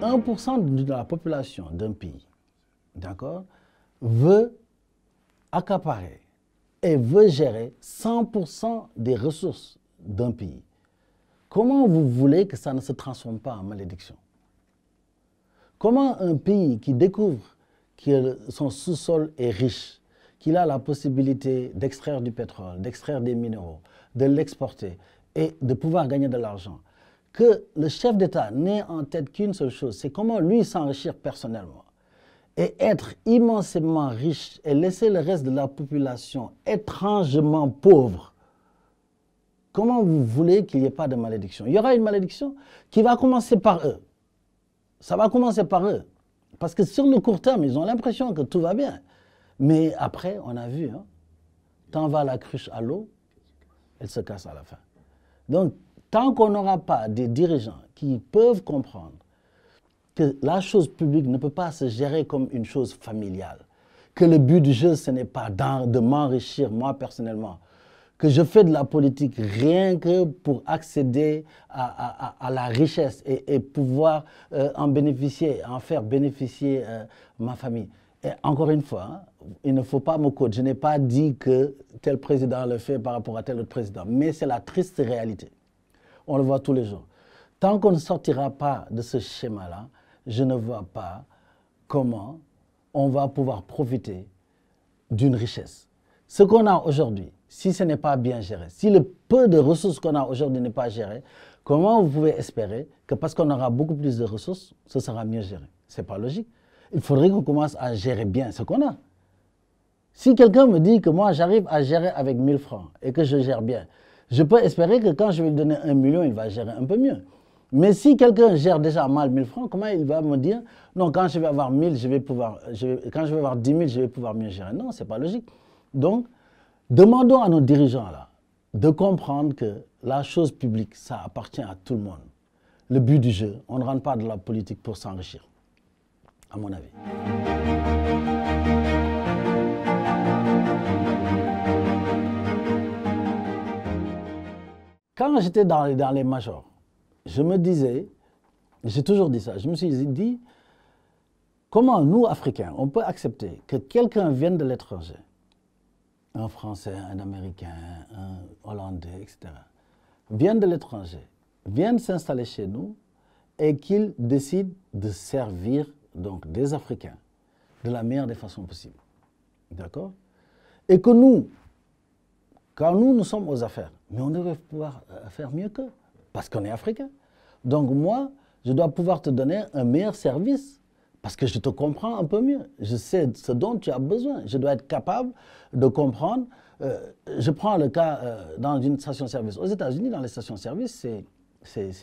1% de la population d'un pays, d'accord, veut accaparer et veut gérer 100% des ressources d'un pays, comment vous voulez que ça ne se transforme pas en malédiction Comment un pays qui découvre que son sous-sol est riche, qu'il a la possibilité d'extraire du pétrole, d'extraire des minéraux, de l'exporter et de pouvoir gagner de l'argent, que le chef d'État n'ait en tête qu'une seule chose, c'est comment lui s'enrichir personnellement et être immensément riche et laisser le reste de la population étrangement pauvre. Comment vous voulez qu'il n'y ait pas de malédiction Il y aura une malédiction qui va commencer par eux. Ça va commencer par eux. Parce que sur le court terme, ils ont l'impression que tout va bien. Mais après, on a vu, hein, tant va la cruche à l'eau, elle se casse à la fin. Donc, Tant qu'on n'aura pas des dirigeants qui peuvent comprendre que la chose publique ne peut pas se gérer comme une chose familiale, que le but du jeu, ce n'est pas de m'enrichir moi personnellement, que je fais de la politique rien que pour accéder à, la richesse et, pouvoir euh, en bénéficier, en faire bénéficier euh, ma famille. Et encore une fois, hein, il ne faut pas me coach Je n'ai pas dit que tel président le fait par rapport à tel autre président, mais c'est la triste réalité on le voit tous les jours. Tant qu'on ne sortira pas de ce schéma-là, je ne vois pas comment on va pouvoir profiter d'une richesse. Ce qu'on a aujourd'hui, si ce n'est pas bien géré, si le peu de ressources qu'on a aujourd'hui n'est pas géré, comment vous pouvez espérer que parce qu'on aura beaucoup plus de ressources, ce sera mieux géré Ce n'est pas logique. Il faudrait qu'on commence à gérer bien ce qu'on a. Si quelqu'un me dit que moi j'arrive à gérer avec 1000 francs et que je gère bien, je peux espérer que quand je vais lui donner un million, il va gérer un peu mieux. Mais si quelqu'un gère déjà mal 1000 francs, comment il va me dire non, quand je vais avoir 1000, je vais pouvoir, quand je vais avoir 10 000, je vais pouvoir mieux gérer Non, ce n'est pas logique. Donc, demandons à nos dirigeants là de comprendre que la chose publique, ça appartient à tout le monde. Le but du jeu, on ne rentre pas dans la politique pour s'enrichir, à mon avis. Quand j'étais dans, les, dans les majors, je me disais, j'ai toujours dit ça, je me suis dit, comment nous, Africains, on peut accepter que quelqu'un vienne de l'étranger, un Français, un Américain, un Hollandais, etc., vienne de l'étranger, vienne s'installer chez nous et qu'il décide de servir donc des Africains de la meilleure des façons possibles. D'accord Et que nous, car nous, nous sommes aux affaires. Mais on devrait pouvoir euh, faire mieux qu'eux, parce qu'on est africain. Donc moi, je dois pouvoir te donner un meilleur service, parce que je te comprends un peu mieux. Je sais ce dont tu as besoin. Je dois être capable de comprendre. Euh, je prends le cas euh, dans une station-service. Aux États-Unis, dans les stations-service, c'est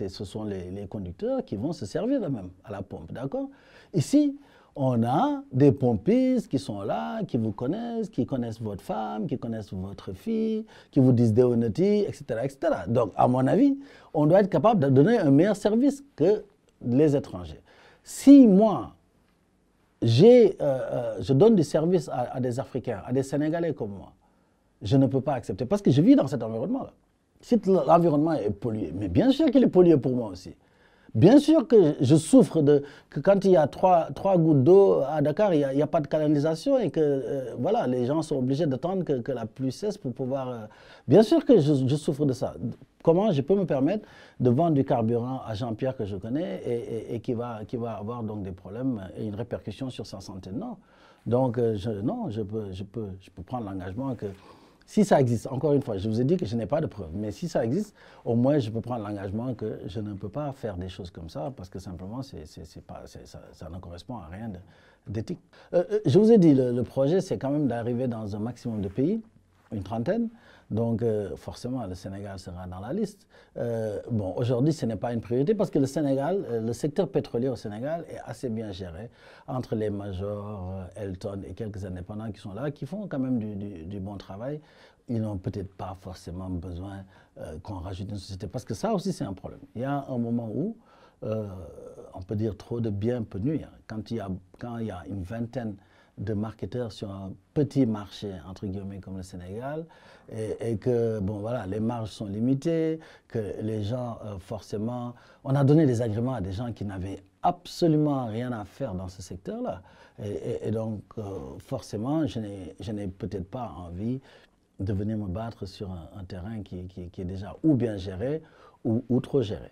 ce sont les, les, conducteurs qui vont se servir eux-mêmes à la pompe, d'accord Ici, on a des pompistes qui sont là, qui vous connaissent, qui connaissent votre femme, qui connaissent votre fille, qui vous disent des honnêtes, etc., etc. Donc, à mon avis, on doit être capable de donner un meilleur service que les étrangers. Si moi, j'ai, euh, euh, je donne du service à, à, des Africains, à des Sénégalais comme moi, je ne peux pas accepter parce que je vis dans cet environnement-là. Si l'environnement est pollué, mais bien sûr qu'il est pollué pour moi aussi. Bien sûr que je souffre de que quand il y a trois, trois gouttes d'eau à Dakar, il n'y a, pas de canalisation et que euh, voilà, les gens sont obligés d'attendre que, que, la pluie cesse pour pouvoir. Euh, bien sûr que je, souffre de ça. Comment je peux me permettre de vendre du carburant à Jean-Pierre que je connais et, qui, va, qui va avoir donc des problèmes et une répercussion sur sa santé Non. Donc, euh, je, non, je peux, je, peux, je peux prendre l'engagement que si ça existe, encore une fois, je vous ai dit que je n'ai pas de preuves, mais si ça existe, au moins je peux prendre l'engagement que je ne peux pas faire des choses comme ça parce que simplement c'est, pas, ça, ne correspond à rien d'éthique. Euh, euh, je vous ai dit, le projet c'est quand même d'arriver dans un maximum de pays une trentaine. Donc euh, forcément, le Sénégal sera dans la liste. Euh, bon, aujourd'hui, ce n'est pas une priorité parce que le Sénégal, euh, le secteur pétrolier au Sénégal est assez bien géré entre les majors, Elton et quelques indépendants qui sont là, qui font quand même du, du bon travail. Ils n'ont peut-être pas forcément besoin qu'on rajoute une société parce que ça aussi, c'est un problème. Il y a un moment où on peut dire trop de bien peut nuire. Hein. Quand il y a, quand il y a une vingtaine de marketeurs sur un petit marché, entre guillemets, comme le Sénégal, et, que, bon, voilà, les marges sont limitées, que les gens, euh, forcément, on a donné des agréments à des gens qui n'avaient absolument rien à faire dans ce secteur-là. Et, donc, euh, forcément, je n'ai peut-être pas envie de venir me battre sur un, terrain qui, qui, qui, est déjà ou bien géré ou, ou trop géré.